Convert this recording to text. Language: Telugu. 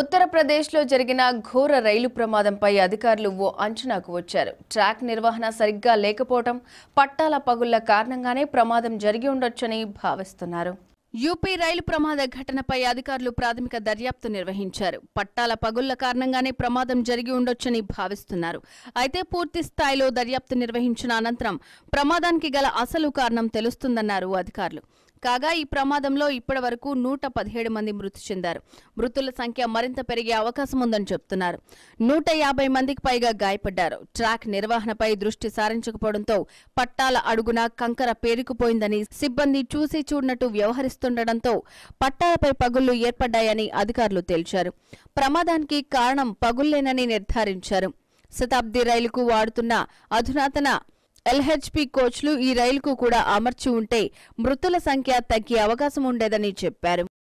ఉత్తరప్రదేశ్లో జరిగిన ఘోర రైలు ప్రమాదంపై అధికారులు ఓ అంచనాకు వచ్చారు ట్రాక్ నిర్వహణ సరిగ్గా లేకపోవడం పట్టాల పగుళ్ల కారణంగానే ప్రమాదం జరిగి ఉండొచ్చని భావిస్తున్నారు యూపీ రైలు ప్రమాద ఘటనపై అధికారులు ప్రాథమిక దర్యాప్తు నిర్వహించారు పట్టాల పగుళ్ల కారణంగానే ప్రమాదం జరిగి ఉండొచ్చని భావిస్తున్నారు అయితే పూర్తి స్థాయిలో దర్యాప్తు నిర్వహించిన అనంతరం ప్రమాదానికి గల అసలు కారణం తెలుస్తుందన్నారు అధికారులు కాగా ఈ ప్రమాదంలో ఇప్పటి వరకు నూట పదిహేడు మంది మృతి చెందారు మృతుల సంఖ్య మరింత పెరిగే అవకాశం ఉందని చెబుతున్నారు నూట యాభై మందికి పైగా గాయపడ్డారు ట్రాక్ నిర్వహణపై దృష్టి సారించకపోవడంతో పట్టాల అడుగున కంకర పేరుకుపోయిందని సిబ్బంది చూసి చూడనట్టు వ్యవహరిస్తుండటంతో పట్టాలపై పగుళ్లు ఏర్పడ్డాయని అధికారులు తేల్చారు ప్రమాదానికి కారణం పగుళ్లేనని నిర్ధారించారు శతాబ్ది రైలుకు వాడుతున్న అధునాతన ఎల్హెచ్పి కోచ్లు ఈ రైలుకు కూడా అమర్చి ఉంటే మృతుల సంఖ్య తగ్గే అవకాశం ఉండేదని చెప్పారు